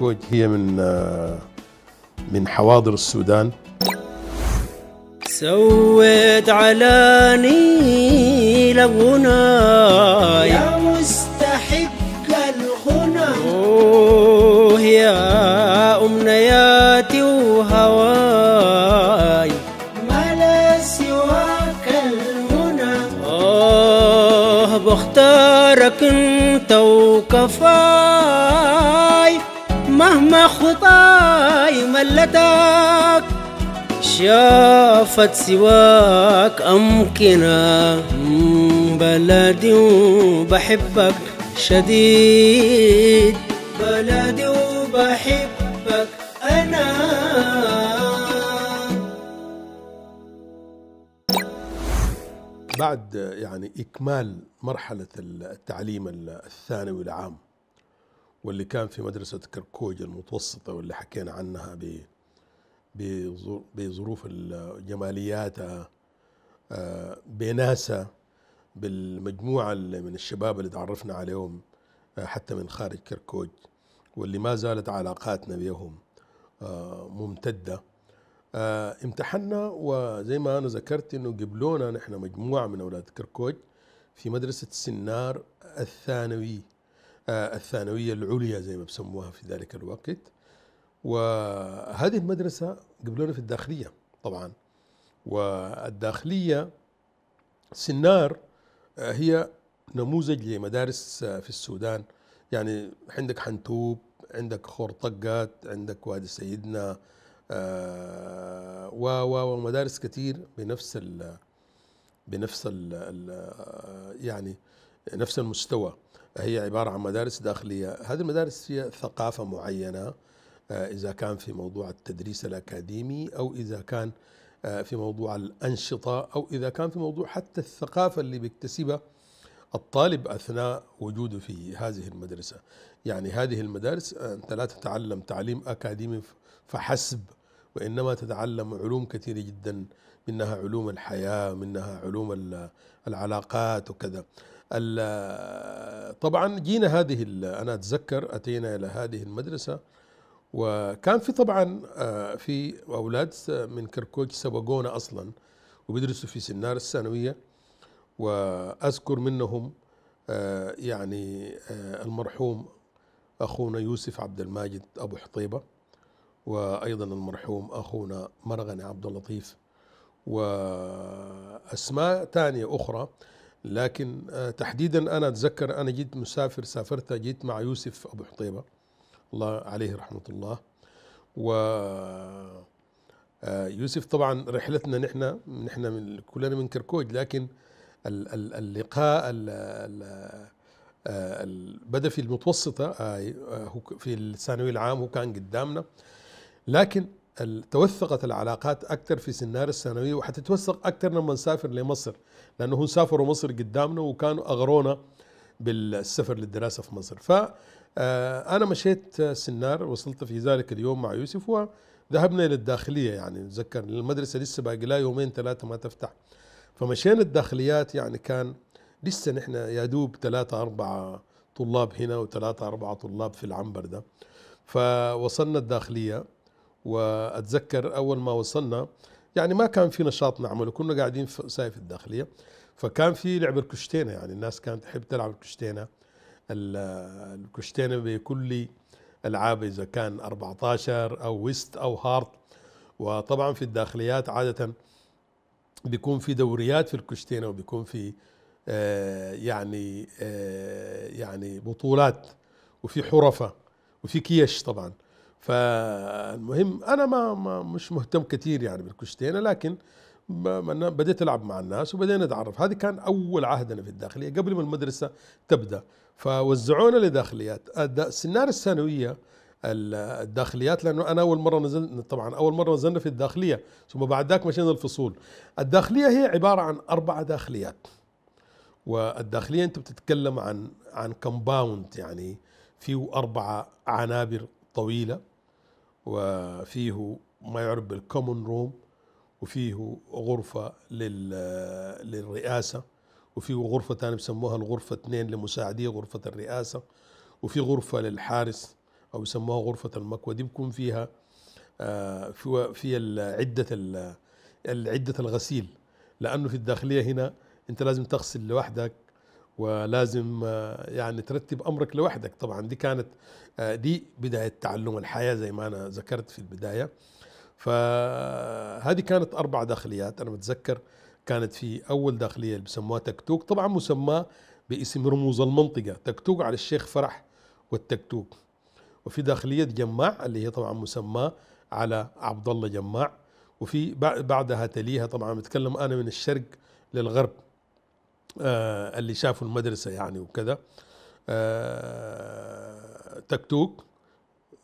الكويت هي من آه، من حواضر السودان سويت على نيل يا مستحق الغنى اوه يا امنياتي وهواي ما لا سواك الغنى اوه بختارك انت وكفاك خطاي ملتك شافت سواك أمكنة بلدي وبحبك شديد بلدي وبحبك أنا بعد يعني إكمال مرحلة التعليم الثانوي العام واللي كان في مدرسة كركوج المتوسطة واللي حكينا عنها بظروف جمالياتها آه، بناسا بالمجموعة من الشباب اللي تعرفنا عليهم آه، حتى من خارج كركوج واللي ما زالت علاقاتنا بهم آه، ممتدة امتحنا وزي ما أنا ذكرت أنه قبلونا نحن مجموعة من أولاد كركوج في مدرسة السنار الثانوي الثانوية العليا زي ما بسموها في ذلك الوقت وهذه المدرسة قبلونا في الداخلية طبعا والداخلية سنار آه، هي نموذج لمدارس آه، في السودان يعني عندك حنتوب عندك خورطقات عندك وادي سيدنا آه، و و ومدارس كثير بنفس الـ بنفس الـ يعني نفس المستوى هي عبارة عن مدارس داخلية هذه المدارس فيها ثقافة معينة آه، إذا كان في موضوع التدريس الأكاديمي أو إذا كان آه، في موضوع الأنشطة أو إذا كان في موضوع حتى الثقافة اللي بيكتسبها الطالب أثناء وجوده في هذه المدرسة يعني هذه المدارس آه، أنت لا تتعلم تعليم أكاديمي فحسب وإنما تتعلم علوم كثيرة جدا منها علوم الحياة منها علوم العلاقات وكذا طبعا جينا هذه انا اتذكر اتينا الى هذه المدرسه وكان في طبعا آه، في اولاد من كركوك سبقونا اصلا وبيدرسوا في سنار الثانويه واذكر منهم آه، يعني آه، المرحوم اخونا يوسف عبد الماجد ابو حطيبه وايضا المرحوم اخونا مرغني عبد اللطيف واسماء ثانيه اخرى لكن آه، تحديدا أنا أتذكر أنا جيت مسافر سافرت جيت مع يوسف أبو حطيبة الله عليه رحمة الله و آه، يوسف طبعا رحلتنا نحن نحن من كلنا من كركوج لكن اللقاء آه، بدا في المتوسطه في الثانويه العام هو كان قدامنا لكن توثقت العلاقات اكثر في سنار الثانويه وحتتوثق اكثر لما نسافر لمصر لانه هم سافروا مصر قدامنا وكانوا اغرونا بالسفر للدراسه في مصر ف آه، انا مشيت سنار وصلت في ذلك اليوم مع يوسف وذهبنا الى الداخليه يعني نتذكر المدرسه لسه باقي لها يومين ثلاثه ما تفتح فمشينا الداخليات يعني كان لسه نحن يا دوب ثلاثه اربعه طلاب هنا وثلاثه اربعه طلاب في العنبر ده فوصلنا الداخليه واتذكر اول ما وصلنا يعني ما كان في نشاط نعمله كنا قاعدين في سايف الداخليه فكان في لعب الكشتينه يعني الناس كانت تحب تلعب الكشتينه الكشتينه بكل العاب اذا كان 14 او ويست او هارت وطبعا في الداخليات عاده بيكون في دوريات في الكشتينه وبيكون في آه، يعني آه، يعني بطولات وفي حرفه وفي كيش طبعا فالمهم انا ما, ما مش مهتم كثير يعني بالكشتينه لكن بديت العب مع الناس وبدينا نتعرف هذه كان اول عهدنا في الداخليه قبل ما المدرسه تبدا فوزعونا لداخليات السنار الثانويه الداخليات لانه انا اول مره نزلنا طبعا اول مره نزلنا في الداخليه ثم بعد ذاك مشينا الفصول الداخليه هي عباره عن اربع داخليات والداخليه انت بتتكلم عن عن كومباوند يعني فيه اربع عنابر طويله وفيه ما يعرف بالكومون روم وفيه غرفة للرئاسة وفيه غرفة ثانية بيسموها الغرفة اثنين لمساعديه غرفة الرئاسة وفي غرفة للحارس أو يسموها غرفة المكوى دي بيكون فيها آه، في عدة عدة الغسيل لأنه في الداخلية هنا أنت لازم تغسل لوحدك ولازم آه، يعني ترتب امرك لوحدك طبعا دي كانت آه، دي بدايه تعلم الحياه زي ما انا ذكرت في البدايه فهذه كانت اربع داخليات انا بتذكر كانت في اول داخليه اللي بسموها تكتوك طبعا مسماه باسم رموز المنطقه تكتوك على الشيخ فرح والتكتوك وفي داخليه جماع اللي هي طبعا مسماه على عبد الله جماع وفي بعدها تليها طبعا بتكلم انا من الشرق للغرب آه، اللي شافوا المدرسة يعني وكذا آه، تكتوك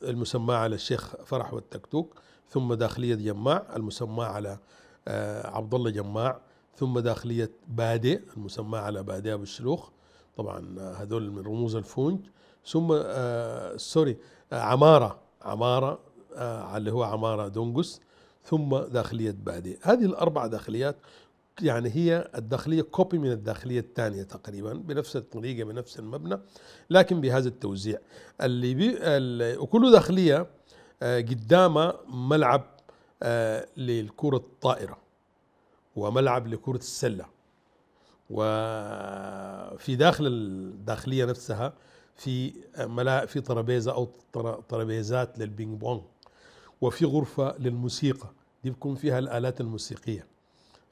المسمى على الشيخ فرح والتكتوك ثم داخلية جماع المسمى على آه، عبد الله جماع ثم داخلية بادئ المسمى على بادئ أبو الشلوخ طبعا هذول من رموز الفونج ثم آه سوري آه عمارة عمارة آه اللي هو عمارة دونجوس ثم داخلية بادئ هذه الأربع داخليات يعني هي الداخلية كوبي من الداخلية الثانية تقريبا بنفس الطريقة بنفس المبنى لكن بهذا التوزيع اللي بي وكل داخلية آه، قدامها ملعب للكرة آه، الطائرة وملعب لكرة السلة وفي داخل الداخلية نفسها في آه، ملا في ترابيزة أو ترابيزات للبينج بونج وفي غرفة للموسيقى دي بيكون فيها الآلات الموسيقية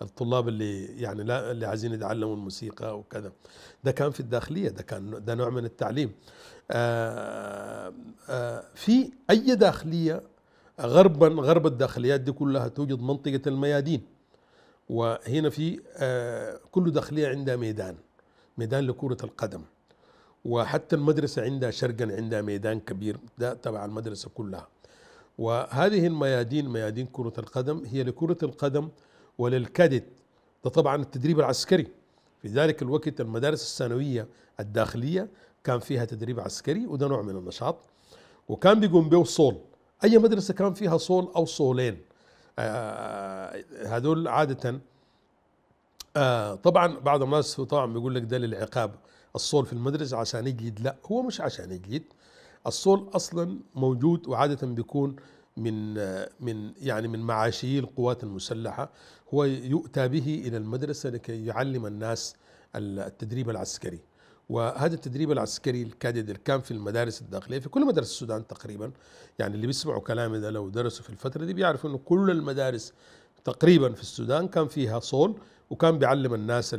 الطلاب اللي يعني لا اللي عايزين يتعلموا الموسيقى وكذا ده كان في الداخليه ده كان ده نوع من التعليم آآ آه، آآ آه، في اي داخليه غربا غرب الداخليات دي كلها توجد منطقه الميادين وهنا في آه، كل داخليه عندها ميدان ميدان لكره القدم وحتى المدرسه عندها شرقا عندها ميدان كبير ده تبع المدرسه كلها وهذه الميادين ميادين كره القدم هي لكره القدم وللكادت ده طبعا التدريب العسكري في ذلك الوقت المدارس الثانوية الداخلية كان فيها تدريب عسكري وده نوع من النشاط وكان بيقوم به صول أي مدرسة كان فيها صول أو صولين آه، هذول عادة آه طبعا بعض الناس طبعا بيقول لك ده للعقاب الصول في المدرسة عشان يجلد لا هو مش عشان يجلد الصول أصلا موجود وعادة بيكون من من يعني من معاشي القوات المسلحه هو يؤتى به الى المدرسه لكي يعلم الناس التدريب العسكري وهذا التدريب العسكري الكادد اللي كان في المدارس الداخليه في كل مدارس السودان تقريبا يعني اللي بيسمعوا كلامي ده لو درسوا في الفتره دي بيعرفوا انه كل المدارس تقريبا في السودان كان فيها صول وكان بيعلم الناس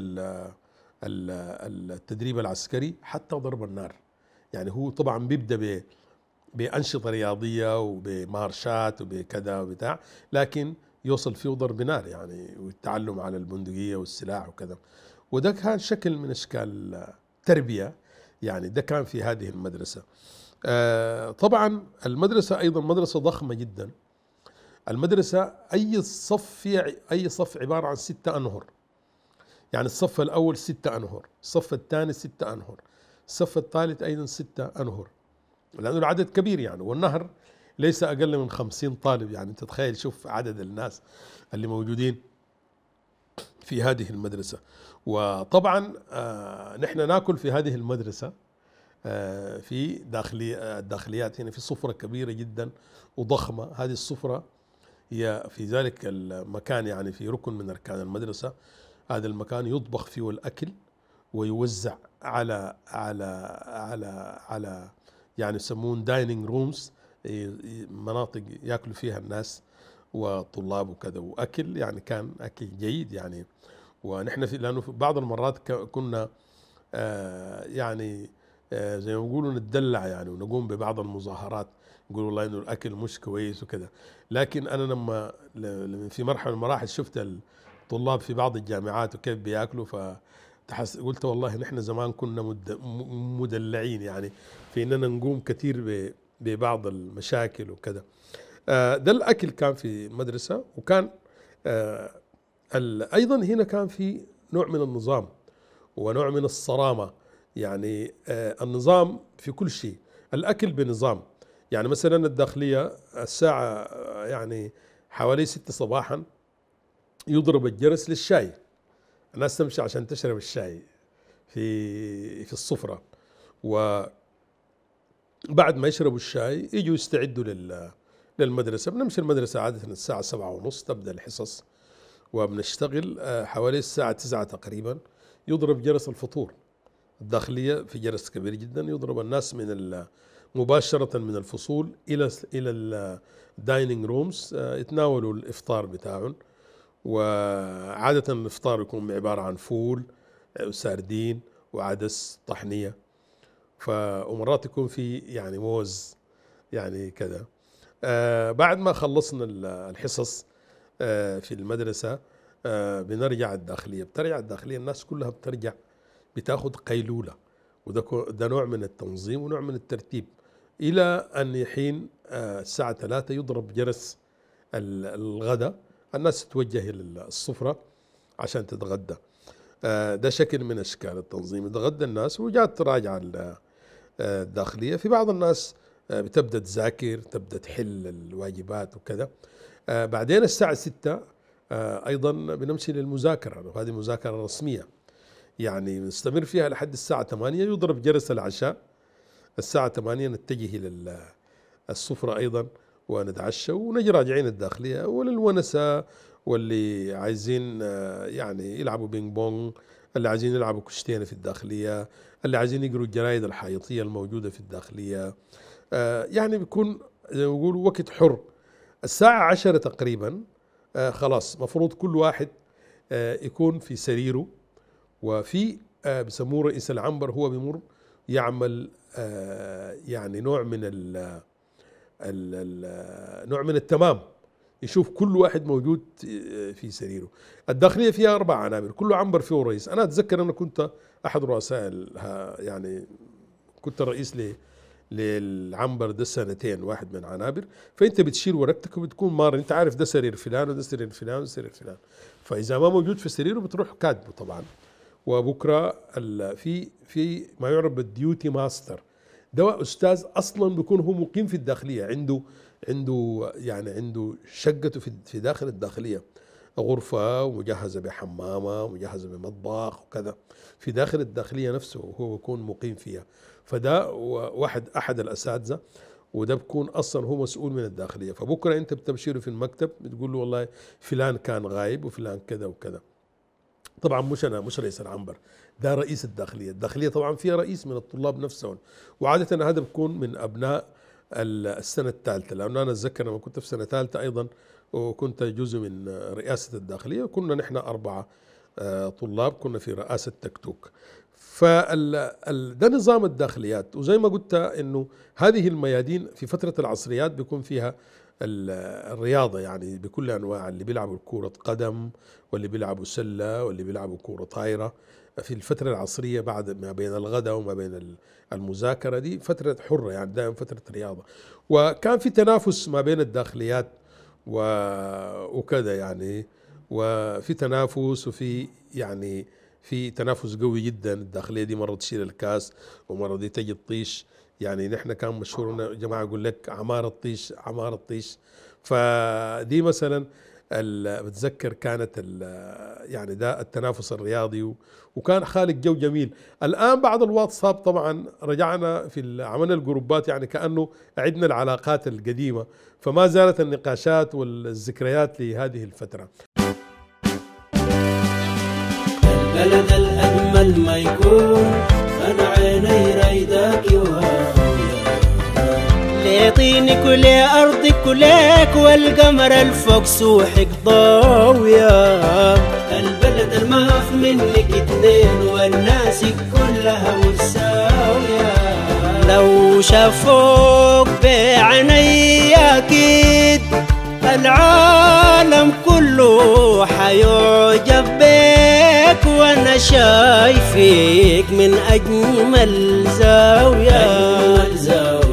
التدريب العسكري حتى ضرب النار يعني هو طبعا بيبدا بانشطه رياضيه وبمارشات وبكذا وبتاع لكن يوصل فيه ضرب نار يعني والتعلم على البندقيه والسلاح وكذا وده كان شكل من اشكال التربيه يعني ده كان في هذه المدرسه آه، طبعا المدرسه ايضا مدرسه ضخمه جدا المدرسه اي صف اي صف عباره عن ستة انهر يعني الصف الاول ستة انهر الصف الثاني ستة انهر الصف الثالث ايضا ستة انهر لأنه العدد كبير يعني والنهر ليس أقل من خمسين طالب يعني أنت تخيل شوف عدد الناس اللي موجودين في هذه المدرسة وطبعا آه، نحن ناكل في هذه المدرسة آه، في داخلي آه، الداخليات هنا في سفرة كبيرة جدا وضخمة هذه السفرة هي في ذلك المكان يعني في ركن من أركان المدرسة هذا المكان يطبخ فيه الأكل ويوزع على على على على, على يعني يسمون دايننج رومز مناطق ياكلوا فيها الناس وطلاب وكذا واكل يعني كان اكل جيد يعني ونحن في لانه في بعض المرات كنا آه يعني آه زي ما يقولوا نتدلع يعني ونقوم ببعض المظاهرات يقولوا والله انه الاكل مش كويس وكذا لكن انا لما في مرحله من المراحل شفت الطلاب في بعض الجامعات وكيف بياكلوا ف قلت والله نحن زمان كنا مدلعين يعني في اننا نقوم كثير ببعض المشاكل وكذا آه، ده الاكل كان في مدرسه وكان آه، ايضا هنا كان في نوع من النظام ونوع من الصرامه يعني آه، النظام في كل شيء الاكل بنظام يعني مثلا الداخليه الساعه يعني حوالي 6 صباحا يضرب الجرس للشاي الناس تمشي عشان تشرب الشاي في في السفرة بعد ما يشربوا الشاي يجوا يستعدوا لل للمدرسة بنمشي المدرسة عادة الساعة سبعة ونص تبدأ الحصص وبنشتغل آه، حوالي الساعة تسعة تقريبا يضرب جرس الفطور الداخلية في جرس كبير جدا يضرب الناس من مباشرة من الفصول إلى إلى الدايننج آه، رومز يتناولوا الإفطار بتاعهم وعادة الإفطار يكون عبارة عن فول وساردين وعدس طحنية ومرات يكون في يعني موز يعني كذا آه بعد ما خلصنا الحصص آه في المدرسة آه بنرجع الداخلية بترجع الداخلية الناس كلها بترجع بتاخذ قيلولة وده نوع من التنظيم ونوع من الترتيب إلى أن يحين آه، الساعة ثلاثة يضرب جرس الغداء الناس تتوجه السفره عشان تتغدى آه، ده شكل من اشكال التنظيم تغدى الناس وجات تراجع آه، الداخليه في بعض الناس آه، بتبدا تذاكر تبدا تحل الواجبات وكذا بعدين الساعه 6 ايضا بنمشي للمذاكره وهذه مذاكره رسميه يعني نستمر فيها لحد الساعه 8 يضرب جرس العشاء الساعه 8 نتجه الى السفره ايضا ونتعشى ونجي راجعين الداخلية وللونسة واللي عايزين آه، يعني يلعبوا بينج بونج اللي عايزين يلعبوا كشتين في الداخلية اللي عايزين يقروا الجرايد الحيطية الموجودة في الداخلية آه، يعني بيكون زي ما بيقولوا وقت حر الساعة عشرة تقريبا آه، خلاص مفروض كل واحد يكون في سريره وفي بيسموه رئيس العنبر هو بيمر يعمل يعني نوع من نوع من التمام يشوف كل واحد موجود آه، في سريره الداخليه فيها اربع عنابر كل عنبر فيه رئيس انا اتذكر انا كنت احد رؤساء يعني كنت رئيس لي للعنبر ده سنتين واحد من عنابر فانت بتشيل ورقتك وبتكون مار انت عارف ده سرير فلان وده سرير فلان وده سرير فلان فاذا ما موجود في سريره بتروح كاتبه طبعا وبكره في في ما يعرف بالديوتي ماستر دواء استاذ اصلا بيكون هو مقيم في الداخليه عنده عنده يعني عنده شقته في في داخل الداخليه غرفة مجهزة بحمامة مجهزة بمطبخ وكذا في داخل الداخلية نفسه هو بيكون مقيم فيها فده واحد أحد الأساتذة وده بكون اصلا هو مسؤول من الداخليه فبكره انت بتبشره في المكتب بتقول له والله فلان كان غايب وفلان كذا وكذا طبعا مش انا مش رئيس العنبر ده رئيس الداخليه، الداخليه طبعا فيها رئيس من الطلاب نفسهم وعاده هذا بيكون من ابناء السنه الثالثه لانه انا اتذكر لما كنت في سنه ثالثه ايضا وكنت جزء من رئاسه الداخليه وكنا نحن اربعه آه، طلاب كنا في رئاسه تكتوك فال ده نظام الداخليات وزي ما قلت انه هذه الميادين في فتره العصريات بيكون فيها الرياضة يعني بكل أنواع اللي بيلعبوا كرة قدم واللي بيلعبوا سلة واللي بيلعبوا كرة طايرة في الفترة العصرية بعد ما بين الغداء وما بين المذاكرة دي فترة حرة يعني دائما فترة رياضة وكان في تنافس ما بين الداخليات وكذا يعني وفي تنافس وفي يعني في تنافس قوي جدا الداخلية دي مرة تشيل الكاس ومرة دي تجي تطيش يعني نحن كان مشهور جماعة يقول لك عمارة الطيش عمارة الطيش فدي مثلا بتذكر كانت يعني ده التنافس الرياضي وكان خالق جو جميل الان بعد الواتساب طبعا رجعنا في عملنا الجروبات يعني كانه عدنا العلاقات القديمه فما زالت النقاشات والذكريات لهذه الفتره البلد الاجمل ما يكون انا عيني طيطينك كل أرضك كلك والقمر الفوق سوحك ضاوية البلد المخ منك اتنين والناس كلها مساوية لو شافوك بعيني أكيد العالم كله حيعجب بك وانا شايفك من اجمل زاويه, أجمل زاوية